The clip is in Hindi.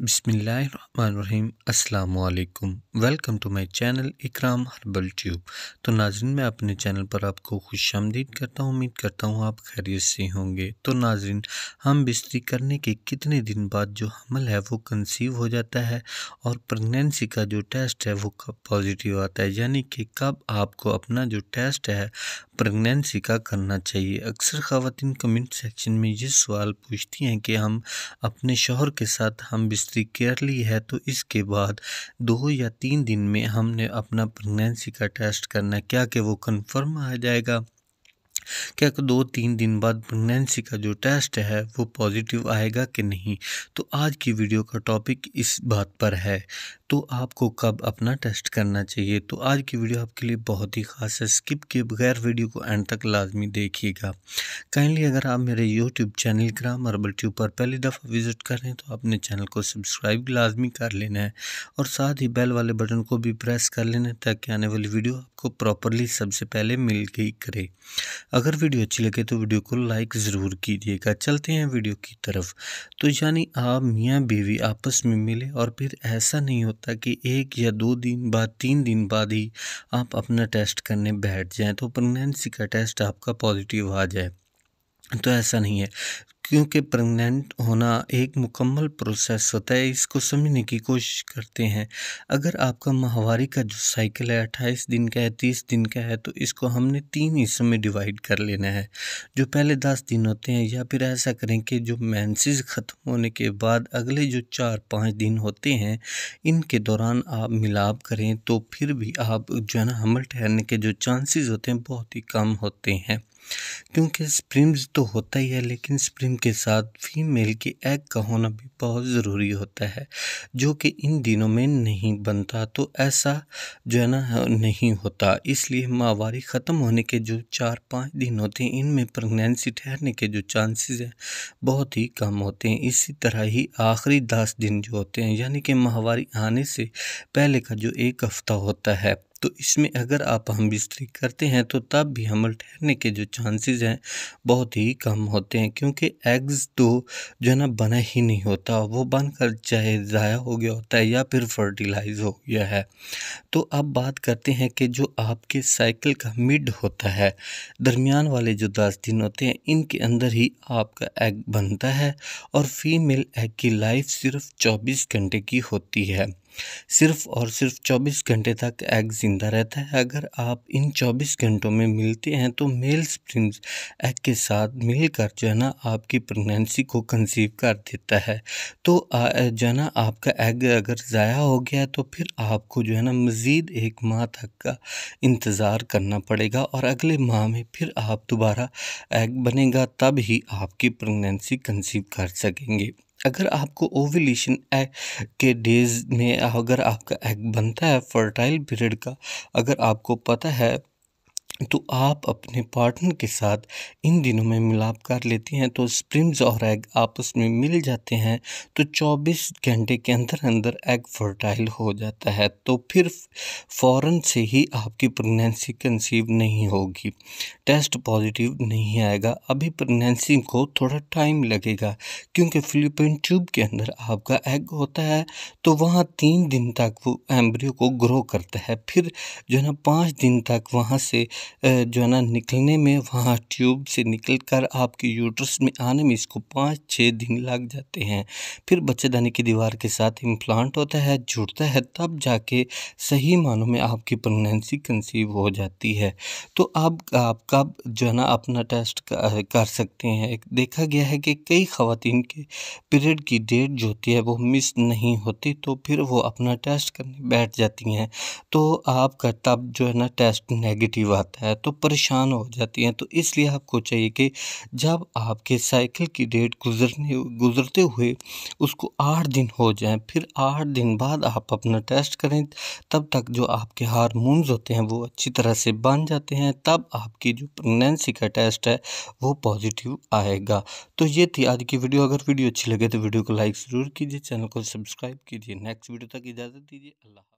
बिसमीम् अल्लाम welcome to my channel Ikram herbal tube तो नाजरन मैं अपने चैनल पर आपको खुश आमदीद करता हूँ उम्मीद करता हूँ आप खैरियत से होंगे तो नाजरन हम बिस्तरी करने के कितने दिन बाद जो हमल है वो कंसीव हो जाता है और प्रेगनेंसी का जो टेस्ट है वो कब पॉजिटिव आता है यानी कि कब आपको अपना जो टेस्ट है प्रेगनेंसी का करना चाहिए अक्सर खातन कमेंट सेक्शन में ये सवाल पूछती हैं कि हम अपने शोहर के साथ हम बिस्तरी कर ली है तो इसके बाद दो या तीन दिन में हमने अपना प्रेगनेंसी का टेस्ट करना है क्या कि वो कंफर्म आ जाएगा क्या दो तीन दिन बाद प्रेगनेंसी का जो टेस्ट है वो पॉजिटिव आएगा कि नहीं तो आज की वीडियो का टॉपिक इस बात पर है तो आपको कब अपना टेस्ट करना चाहिए तो आज की वीडियो आपके लिए बहुत ही खास है स्किप किए बगैर वीडियो को एंड तक लाजमी देखिएगा काइंडली अगर आप मेरे यूट्यूब चैनल ग्रामर बल्ट्यूब पर पहली दफ़ा विजिट कर रहे हैं तो आपने चैनल को सब्सक्राइब लाजमी कर लेना है और साथ ही बेल वाले बटन को भी प्रेस कर लेना है ताकि आने वाली वीडियो आपको प्रॉपरली सबसे पहले मिल गई करे अगर वीडियो अच्छी लगे तो वीडियो को लाइक ज़रूर कीजिएगा चलते हैं वीडियो की तरफ तो यानी आप मियाँ बीवी आपस में मिले और फिर ऐसा नहीं होता होता कि एक या दो दिन बाद तीन दिन बाद ही आप अपना टेस्ट करने बैठ जाएं तो प्रेगनेंसी का टेस्ट आपका पॉजिटिव आ जाए तो ऐसा नहीं है क्योंकि प्रेग्नेंट होना एक मुकम्मल प्रोसेस होता है इसको समझने की कोशिश करते हैं अगर आपका माहवारी का जो साइकिल है अट्ठाईस दिन का है तीस दिन का है तो इसको हमने तीन हिस्सों में डिवाइड कर लेना है जो पहले दस दिन होते हैं या फिर ऐसा करें कि जो मैंसिस ख़त्म होने के बाद अगले जो चार पाँच दिन होते हैं इनके दौरान आप मिलाप करें तो फिर भी आप जो है ना हमल ठहरने के जो चांसेस होते हैं बहुत ही कम होते हैं क्योंकि स्प्रिम्स तो होता ही है लेकिन स्प्रिम के साथ फीमेल के एग का होना भी बहुत ज़रूरी होता है जो कि इन दिनों में नहीं बनता तो ऐसा जो है ना नहीं होता इसलिए माहवारी ख़त्म होने के जो चार पाँच दिन होते हैं इनमें प्रेगनेंसी ठहरने के जो चांसेस हैं बहुत ही कम होते हैं इसी तरह ही आखिरी दस दिन जो होते हैं यानी कि माहवारी आने से पहले का जो एक हफ़्ता होता है तो इसमें अगर आप हम बिस्तरी करते हैं तो तब भी हमल ठहरने के जो चांसेस हैं बहुत ही कम होते हैं क्योंकि एग्ज़ तो जो है ना बना ही नहीं होता वो बनकर चाहे ज़ाया हो गया होता है या फिर फर्टिलाइज हो गया है तो अब बात करते हैं कि जो आपके साइकिल का मिड होता है दरमियान वाले जो दस दिन होते हैं इनके अंदर ही आपका एग बनता है और फीमेल एग की लाइफ सिर्फ चौबीस घंटे की होती है सिर्फ और सिर्फ 24 घंटे तक एग ज़िंदा रहता है अगर आप इन 24 घंटों में मिलते हैं तो मेल स्प्रिंग्स एग के साथ मिलकर जो है ना आपकी प्रेगनेंसी को कंसीव कर देता है तो जो है ना आपका एग अगर ज़ाया हो गया तो फिर आपको जो है ना मज़ीद एक माह तक का इंतज़ार करना पड़ेगा और अगले माह में फिर आप दोबारा एग बनेगा तब ही आपकी प्रेगनेंसी कंसीव कर सकेंगे अगर आपको ओवुलेशन के डेज़ में अगर आपका एग बनता है फर्टाइल पीरियड का अगर आपको पता है तो आप अपने पार्टनर के साथ इन दिनों में मिलाप कर लेती हैं तो स्प्रिम्स और एग आपस में मिल जाते हैं तो 24 घंटे के अंदर अंदर एग फर्टाइल हो जाता है तो फिर फौरन से ही आपकी प्रेगनेंसी कंसीव नहीं होगी टेस्ट पॉजिटिव नहीं आएगा अभी प्रेगनेंसी को थोड़ा टाइम लगेगा क्योंकि फिलिपिन ट्यूब के अंदर आपका एग होता है तो वहाँ तीन दिन तक वो एम्ब्रियो को ग्रो करता है फिर जो है ना पाँच दिन तक वहाँ से जो है ना निकलने में वहाँ ट्यूब से निकल कर आपके यूट्रस में आने में इसको पाँच छः दिन लग जाते हैं फिर बच्चेदानी की दीवार के साथ इम्प्लांट होता है जुड़ता है तब जाके सही मानों में आपकी प्रेगनेंसी कंसीव हो जाती है तो अब आप, आप कब जो है ना अपना टेस्ट कर सकते हैं देखा गया है कि कई खातन के पीरियड की डेट जो होती है वो मिस नहीं होती तो फिर वो अपना टेस्ट करने बैठ जाती हैं तो आपका तब जो है ना टेस्ट नेगेटिव आता है जाता है तो परेशान हो जाती हैं तो इसलिए आपको चाहिए कि जब आपके साइकिल की डेट गुजरने गुजरते हुए उसको आठ दिन हो जाए फिर आठ दिन बाद आप अपना टेस्ट करें तब तक जो आपके हारमोन्स होते हैं वो अच्छी तरह से बन जाते हैं तब आपकी जो प्रेगनेंसी का टेस्ट है वो पॉजिटिव आएगा तो ये थी आज की वीडियो अगर वीडियो अच्छी लगे तो वीडियो को लाइक ज़रूर कीजिए चैनल को सब्सक्राइब कीजिए नेक्स्ट वीडियो तक इजाज़त दीजिए अल्लाह